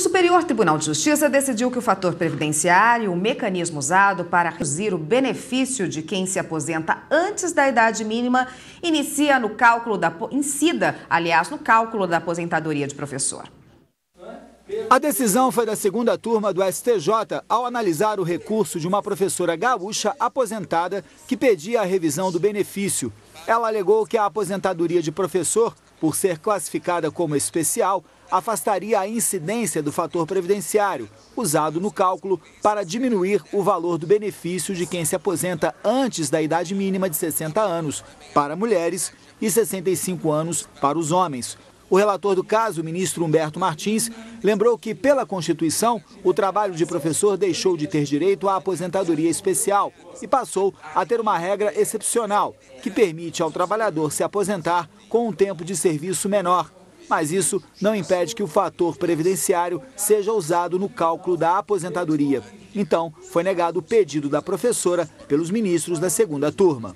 Superior Tribunal de Justiça decidiu que o fator previdenciário, o mecanismo usado para reduzir o benefício de quem se aposenta antes da idade mínima, inicia no cálculo da incida, aliás, no cálculo da aposentadoria de professor. A decisão foi da segunda turma do STJ ao analisar o recurso de uma professora gaúcha aposentada que pedia a revisão do benefício. Ela alegou que a aposentadoria de professor por ser classificada como especial, afastaria a incidência do fator previdenciário, usado no cálculo para diminuir o valor do benefício de quem se aposenta antes da idade mínima de 60 anos para mulheres e 65 anos para os homens, o relator do caso, o ministro Humberto Martins, lembrou que, pela Constituição, o trabalho de professor deixou de ter direito à aposentadoria especial e passou a ter uma regra excepcional, que permite ao trabalhador se aposentar com um tempo de serviço menor. Mas isso não impede que o fator previdenciário seja usado no cálculo da aposentadoria. Então, foi negado o pedido da professora pelos ministros da segunda turma.